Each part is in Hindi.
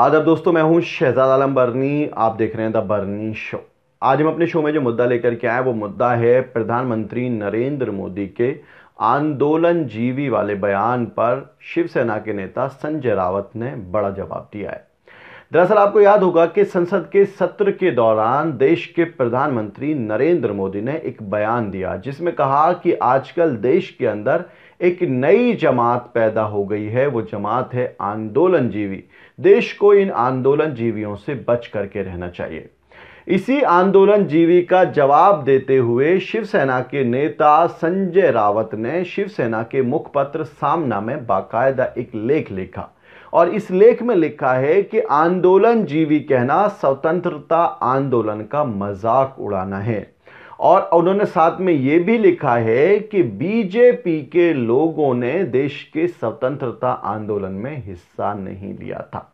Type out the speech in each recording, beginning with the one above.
आज अब दोस्तों मैं हूं शहजाद आलम बर्नी आप देख रहे हैं द बर्नी शो आज हम अपने शो में जो मुद्दा लेकर के आए वो मुद्दा है प्रधानमंत्री नरेंद्र मोदी के आंदोलन जीवी वाले बयान पर शिवसेना के नेता संजय रावत ने बड़ा जवाब दिया है दरअसल आपको याद होगा कि संसद के सत्र के दौरान देश के प्रधानमंत्री नरेंद्र मोदी ने एक बयान दिया जिसमें कहा कि आजकल देश के अंदर एक नई जमात पैदा हो गई है वो जमात है आंदोलन जीवी देश को इन आंदोलन जीवियों से बच करके रहना चाहिए इसी आंदोलन जीवी का जवाब देते हुए शिवसेना के नेता संजय रावत ने शिवसेना के मुखपत्र सामना में बाकायदा एक लेख लिखा और इस लेख में लिखा है कि आंदोलन जीवी कहना स्वतंत्रता आंदोलन का मजाक उड़ाना है और उन्होंने साथ में ये भी लिखा है कि बीजेपी के लोगों ने देश के स्वतंत्रता आंदोलन में हिस्सा नहीं लिया था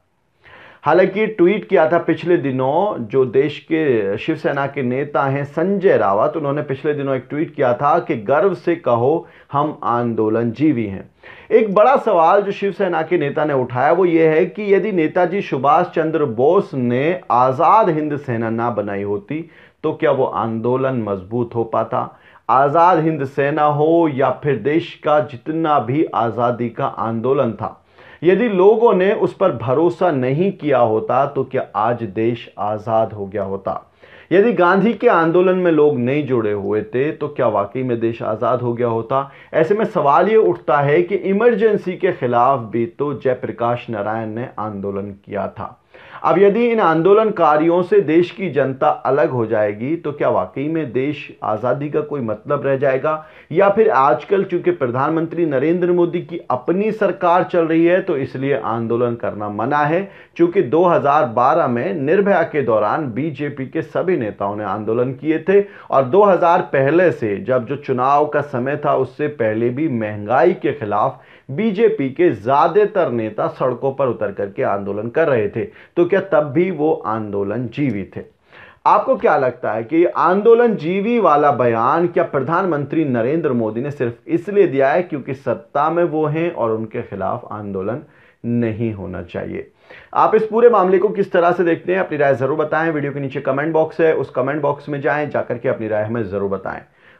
हालांकि ट्वीट किया था पिछले दिनों जो देश के शिवसेना के नेता हैं संजय रावत उन्होंने पिछले दिनों एक ट्वीट किया था कि गर्व से कहो हम आंदोलन जीवी हैं एक बड़ा सवाल जो शिवसेना के नेता ने उठाया वो ये है कि यदि नेताजी सुभाष चंद्र बोस ने आज़ाद हिंद सेना ना बनाई होती तो क्या वो आंदोलन मजबूत हो पाता आज़ाद हिंद सेना हो या फिर देश का जितना भी आज़ादी का आंदोलन था यदि लोगों ने उस पर भरोसा नहीं किया होता तो क्या आज देश आज़ाद हो गया होता यदि गांधी के आंदोलन में लोग नहीं जुड़े हुए थे तो क्या वाकई में देश आज़ाद हो गया होता ऐसे में सवाल ये उठता है कि इमरजेंसी के खिलाफ भी तो जयप्रकाश नारायण ने आंदोलन किया था अब यदि इन आंदोलनकारियों से देश की जनता अलग हो जाएगी तो क्या वाकई में देश आज़ादी का कोई मतलब रह जाएगा या फिर आजकल चूंकि प्रधानमंत्री नरेंद्र मोदी की अपनी सरकार चल रही है तो इसलिए आंदोलन करना मना है चूंकि 2012 में निर्भया के दौरान बीजेपी के सभी नेताओं ने आंदोलन किए थे और 2000 पहले से जब जो चुनाव का समय था उससे पहले भी महंगाई के खिलाफ बीजेपी के ज़्यादातर नेता सड़कों पर उतर करके आंदोलन कर रहे थे तो क्या तब भी वो आंदोलन जीवित है आपको क्या लगता है कि आंदोलन जीवी वाला बयान क्या प्रधानमंत्री नरेंद्र मोदी ने सिर्फ इसलिए दिया है क्योंकि सत्ता में वो हैं और उनके खिलाफ आंदोलन नहीं होना चाहिए आप इस पूरे मामले को किस तरह से देखते हैं अपनी राय जरूर बताएं वीडियो के नीचे कमेंट बॉक्स है उस कमेंट बॉक्स में जाएं जाकर के अपनी राय हमें जरूर बताएं